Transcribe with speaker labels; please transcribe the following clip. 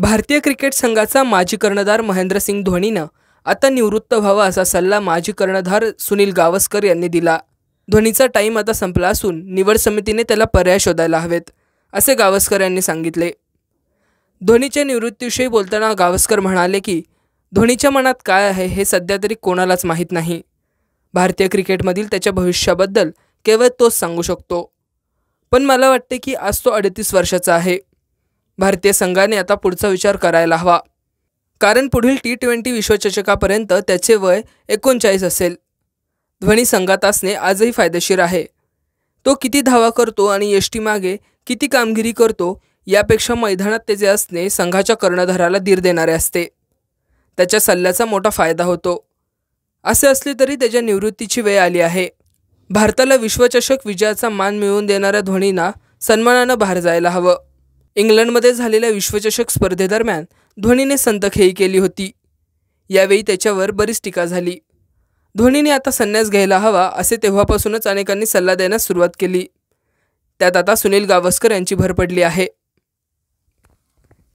Speaker 1: भारतीय क्रिकेट संघाचा माजी कर्णधार महेंद्रसिंग धोनीनं आता निवृत्त व्हावा असा सल्ला माजी कर्णधार सुनील गावस्कर यांनी दिला धोनीचा टाईम आता संपला असून निवड समितीने त्याला पर्याय शोधायला हवेत असे गावस्कर यांनी सांगितले धोनीच्या निवृत्तीविषयी बोलताना गावस्कर म्हणाले की धोनीच्या मनात काय आहे हे सध्या तरी कोणालाच माहीत नाही भारतीय क्रिकेटमधील त्याच्या भविष्याबद्दल केवळ तोच सांगू शकतो पण मला वाटते की आज तो अडतीस वर्षाचा आहे भारतीय संघाने आता पुढचा विचार करायला हवा कारण पुढील टी ट्वेंटी विश्वचषकापर्यंत त्याचे वय एकोणचाळीस असेल ध्वनी संघात असणे आजही फायदेशीर आहे तो किती धावा करतो आणि यष्टीमागे किती कामगिरी करतो यापेक्षा मैदानात त्याचे असणे संघाच्या कर्णधाराला धीर देणारे असते त्याच्या सल्ल्याचा मोठा फायदा होतो असे असले तरी त्याच्या निवृत्तीची वेळ आली आहे भारताला विश्वचषक विजयाचा मान मिळवून देणाऱ्या ध्वनींना सन्मानानं बाहेर जायला हवं इंग्लंडमध्ये झालेल्या विश्वचषक स्पर्धेदरम्यान धोनीने खेळी केली होती यावेळी त्याच्यावर बरीच टीका झाली धोनीने आता संन्यास घ्यायला हवा असे तेव्हापासूनच अनेकांनी सल्ला देण्यास सुरुवात केली त्यात आता सुनील गावस्कर यांची भर पडली आहे